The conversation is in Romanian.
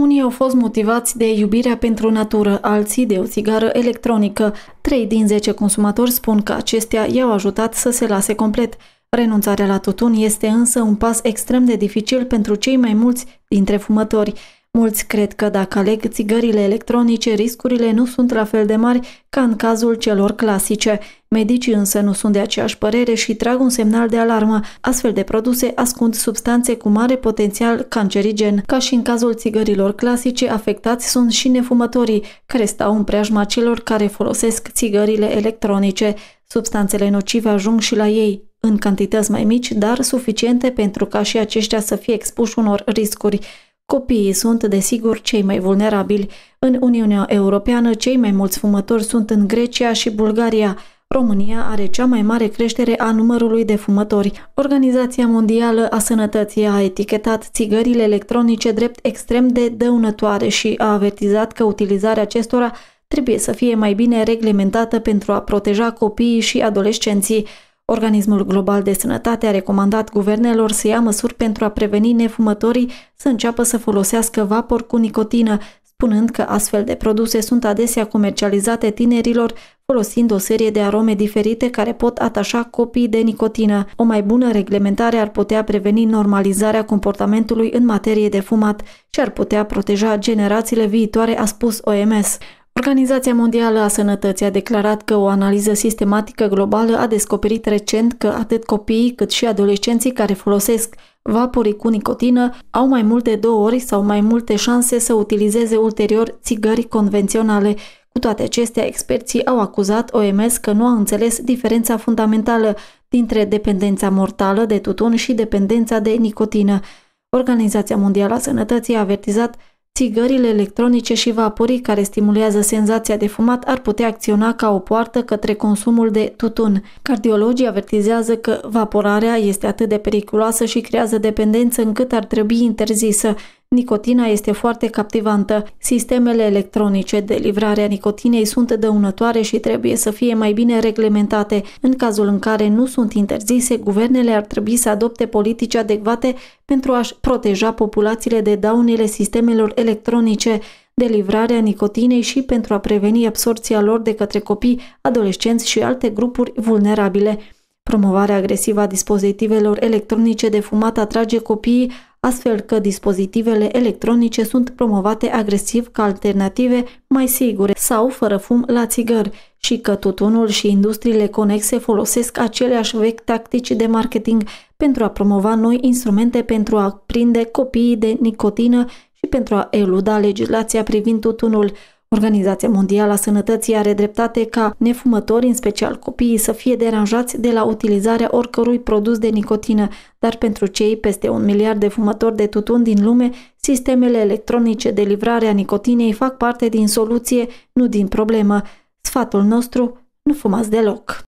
Unii au fost motivați de iubirea pentru natură, alții de o țigară electronică. Trei din zece consumatori spun că acestea i-au ajutat să se lase complet. Renunțarea la tutun este însă un pas extrem de dificil pentru cei mai mulți dintre fumători. Mulți cred că dacă aleg țigările electronice, riscurile nu sunt la fel de mari ca în cazul celor clasice. Medicii însă nu sunt de aceeași părere și trag un semnal de alarmă. Astfel de produse ascund substanțe cu mare potențial cancerigen. Ca și în cazul țigărilor clasice, afectați sunt și nefumătorii, care stau în preajma celor care folosesc țigările electronice. Substanțele nocive ajung și la ei, în cantități mai mici, dar suficiente pentru ca și aceștia să fie expuși unor riscuri. Copiii sunt, desigur, cei mai vulnerabili. În Uniunea Europeană, cei mai mulți fumători sunt în Grecia și Bulgaria. România are cea mai mare creștere a numărului de fumători. Organizația Mondială a Sănătății a etichetat țigările electronice drept extrem de dăunătoare și a avertizat că utilizarea acestora trebuie să fie mai bine reglementată pentru a proteja copiii și adolescenții. Organismul Global de Sănătate a recomandat guvernelor să ia măsuri pentru a preveni nefumătorii să înceapă să folosească vapor cu nicotină, spunând că astfel de produse sunt adesea comercializate tinerilor folosind o serie de arome diferite care pot atașa copii de nicotină. O mai bună reglementare ar putea preveni normalizarea comportamentului în materie de fumat și ar putea proteja generațiile viitoare, a spus OMS. Organizația Mondială a Sănătății a declarat că o analiză sistematică globală a descoperit recent că atât copiii cât și adolescenții care folosesc vaporii cu nicotină au mai multe două ori sau mai multe șanse să utilizeze ulterior țigări convenționale. Cu toate acestea, experții au acuzat OMS că nu a înțeles diferența fundamentală dintre dependența mortală de tutun și dependența de nicotină. Organizația Mondială a Sănătății a avertizat Țigările electronice și vaporii care stimulează senzația de fumat ar putea acționa ca o poartă către consumul de tutun. Cardiologii avertizează că vaporarea este atât de periculoasă și creează dependență încât ar trebui interzisă. Nicotina este foarte captivantă. Sistemele electronice de livrare a nicotinei sunt dăunătoare și trebuie să fie mai bine reglementate. În cazul în care nu sunt interzise, guvernele ar trebui să adopte politici adecvate pentru a-și proteja populațiile de daunele sistemelor electronice de livrare a nicotinei și pentru a preveni absorția lor de către copii, adolescenți și alte grupuri vulnerabile. Promovarea agresivă a dispozitivelor electronice de fumat atrage copiii, astfel că dispozitivele electronice sunt promovate agresiv ca alternative mai sigure sau fără fum la țigări și că tutunul și industriile conexe folosesc aceleași vechi tactici de marketing pentru a promova noi instrumente pentru a prinde copiii de nicotină și pentru a eluda legislația privind tutunul. Organizația Mondială a Sănătății are dreptate ca nefumători, în special copiii, să fie deranjați de la utilizarea oricărui produs de nicotină, dar pentru cei peste un miliard de fumători de tutun din lume, sistemele electronice de livrare a nicotinei fac parte din soluție, nu din problemă. Sfatul nostru, nu fumați deloc.